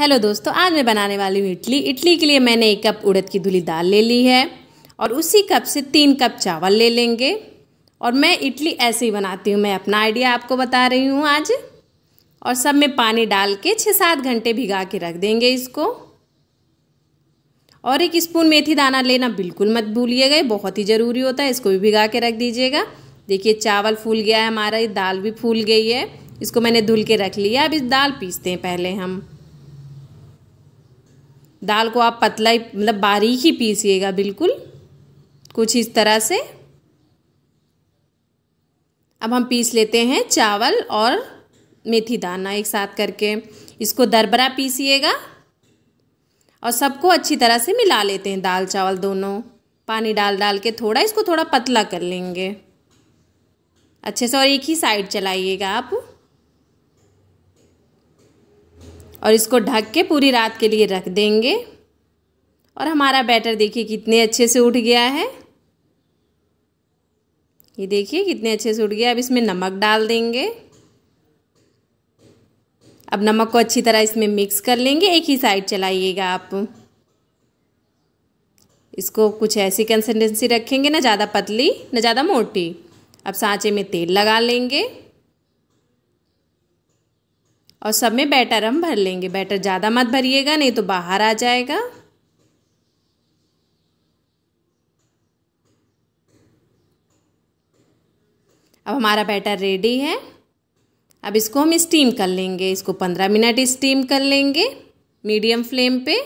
hello दोस्तों आज मैं बनाने वाली हूँ इडली इडली के लिए मैंने एक कप उड़द की धुली दाल ले ली है और उसी कप से तीन कप चावल ले लेंगे और मैं इडली ऐसे ही बनाती हूँ मैं अपना आइडिया आपको बता रही हूँ आज और सब में पानी डाल के छः सात घंटे भिगा के रख देंगे इसको और एक स्पून मेथी दाना लेना बिल्कुल मत भूलिएगा बहुत ही ज़रूरी होता है इसको भी भिगा के रख दीजिएगा देखिए चावल फूल गया है हमारा दाल भी फूल गई है इसको मैंने धुल के रख लिया अब इस दाल पीसते हैं पहले हम दाल को आप पतला ही मतलब बारीक ही पीसिएगा बिल्कुल कुछ इस तरह से अब हम पीस लेते हैं चावल और मेथी दाना एक साथ करके इसको दरबरा पीसिएगा और सबको अच्छी तरह से मिला लेते हैं दाल चावल दोनों पानी डाल डाल के थोड़ा इसको थोड़ा पतला कर लेंगे अच्छे से और एक ही साइड चलाइएगा आप और इसको ढक के पूरी रात के लिए रख देंगे और हमारा बैटर देखिए कितने अच्छे से उठ गया है ये देखिए कितने अच्छे से उठ गया अब इसमें नमक डाल देंगे अब नमक को अच्छी तरह इसमें मिक्स कर लेंगे एक ही साइड चलाइएगा आप इसको कुछ ऐसी कंसिस्टेंसी रखेंगे ना ज़्यादा पतली ना ज़्यादा मोटी अब सांचे में तेल लगा लेंगे और सब में बैटर हम भर लेंगे बैटर ज़्यादा मत भरिएगा नहीं तो बाहर आ जाएगा अब हमारा बैटर रेडी है अब इसको हम स्टीम कर लेंगे इसको पंद्रह मिनट स्टीम कर लेंगे मीडियम फ्लेम पे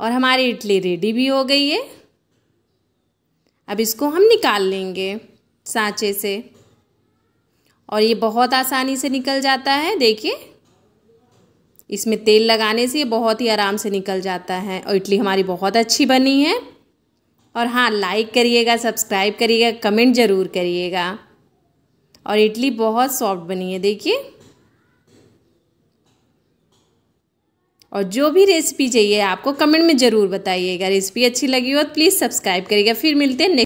और हमारी इडली रेडी भी हो गई है अब इसको हम निकाल लेंगे सांचे से और ये बहुत आसानी से निकल जाता है देखिए इसमें तेल लगाने से ये बहुत ही आराम से निकल जाता है और इडली हमारी बहुत अच्छी बनी है और हाँ लाइक करिएगा सब्सक्राइब करिएगा कमेंट ज़रूर करिएगा और इडली बहुत सॉफ्ट बनी है देखिए और जो भी रेसिपी चाहिए आपको कमेंट में ज़रूर बताइएगा रेसिपी अच्छी लगी हो तो प्लीज़ सब्सक्राइब करिएगा फिर मिलते हैं